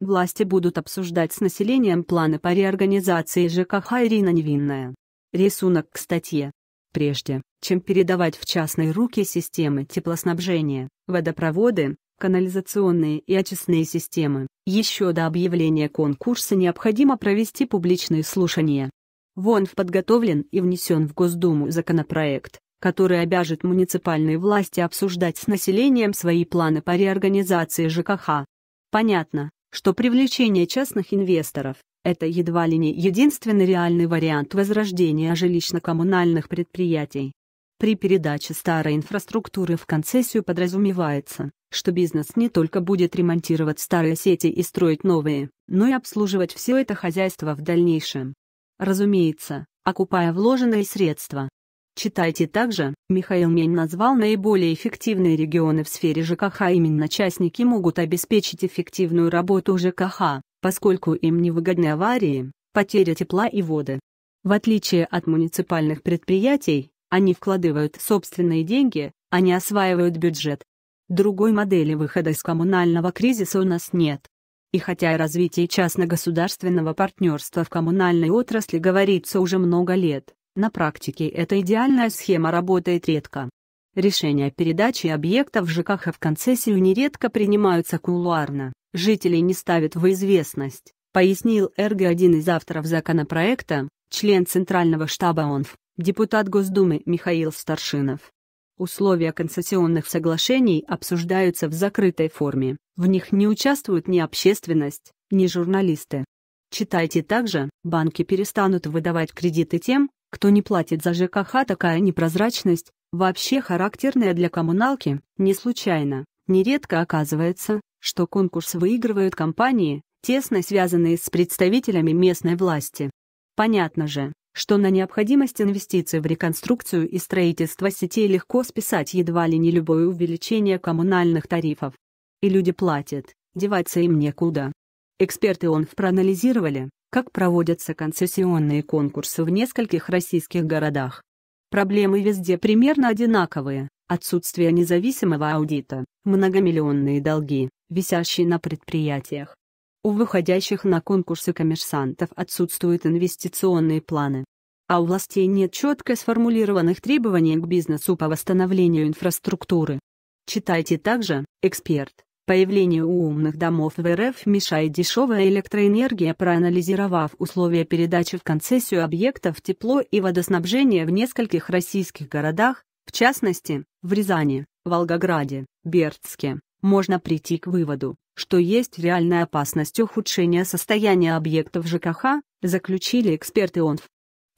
Власти будут обсуждать с населением планы по реорганизации ЖКХ Ирина Невинная. Рисунок к статье. Прежде, чем передавать в частные руки системы теплоснабжения, водопроводы, канализационные и очистные системы, еще до объявления конкурса необходимо провести публичные слушания. Вон в подготовлен и внесен в Госдуму законопроект, который обяжет муниципальные власти обсуждать с населением свои планы по реорганизации ЖКХ. Понятно, что привлечение частных инвесторов – это едва ли не единственный реальный вариант возрождения жилищно-коммунальных предприятий. При передаче старой инфраструктуры в концессию подразумевается, что бизнес не только будет ремонтировать старые сети и строить новые, но и обслуживать все это хозяйство в дальнейшем. Разумеется, окупая вложенные средства, Читайте также, Михаил Мень назвал наиболее эффективные регионы в сфере ЖКХ а именно частники могут обеспечить эффективную работу ЖКХ, поскольку им невыгодны аварии, потеря тепла и воды. В отличие от муниципальных предприятий, они вкладывают собственные деньги, они а осваивают бюджет. Другой модели выхода из коммунального кризиса у нас нет. И хотя о развитии частно-государственного партнерства в коммунальной отрасли говорится уже много лет, на практике эта идеальная схема работает редко. Решения передачи объектов ЖКХ в концессию нередко принимаются кулуарно, жителей не ставят в известность, пояснил РГ один из авторов законопроекта, член Центрального штаба ОНФ, депутат Госдумы Михаил Старшинов. Условия концессионных соглашений обсуждаются в закрытой форме, в них не участвуют ни общественность, ни журналисты. Читайте также, банки перестанут выдавать кредиты тем, кто не платит за ЖКХ, такая непрозрачность, вообще характерная для коммуналки, не случайно. Нередко оказывается, что конкурс выигрывают компании, тесно связанные с представителями местной власти. Понятно же, что на необходимость инвестиций в реконструкцию и строительство сетей легко списать едва ли не любое увеличение коммунальных тарифов. И люди платят, деваться им некуда. Эксперты ОНФ проанализировали, как проводятся концессионные конкурсы в нескольких российских городах. Проблемы везде примерно одинаковые – отсутствие независимого аудита, многомиллионные долги, висящие на предприятиях. У выходящих на конкурсы коммерсантов отсутствуют инвестиционные планы. А у властей нет четко сформулированных требований к бизнесу по восстановлению инфраструктуры. Читайте также, эксперт. Появлению умных домов в РФ мешает дешевая электроэнергия. Проанализировав условия передачи в концессию объектов тепло и водоснабжения в нескольких российских городах, в частности, в Рязани, Волгограде, Бердске, можно прийти к выводу, что есть реальная опасность ухудшения состояния объектов ЖКХ, заключили эксперты ОНФ.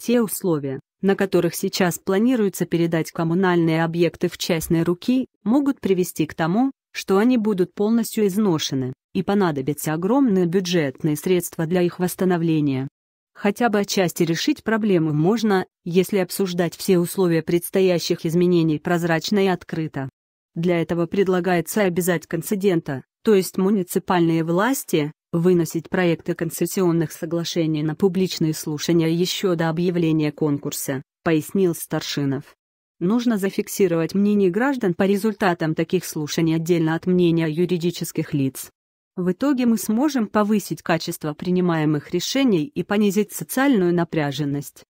Те условия, на которых сейчас планируется передать коммунальные объекты в частные руки, могут привести к тому, что они будут полностью изношены, и понадобятся огромные бюджетные средства для их восстановления. Хотя бы отчасти решить проблему можно, если обсуждать все условия предстоящих изменений прозрачно и открыто. Для этого предлагается обязать концедента, то есть муниципальные власти, выносить проекты концессионных соглашений на публичные слушания еще до объявления конкурса, пояснил Старшинов нужно зафиксировать мнение граждан по результатам таких слушаний отдельно от мнения юридических лиц. В итоге мы сможем повысить качество принимаемых решений и понизить социальную напряженность.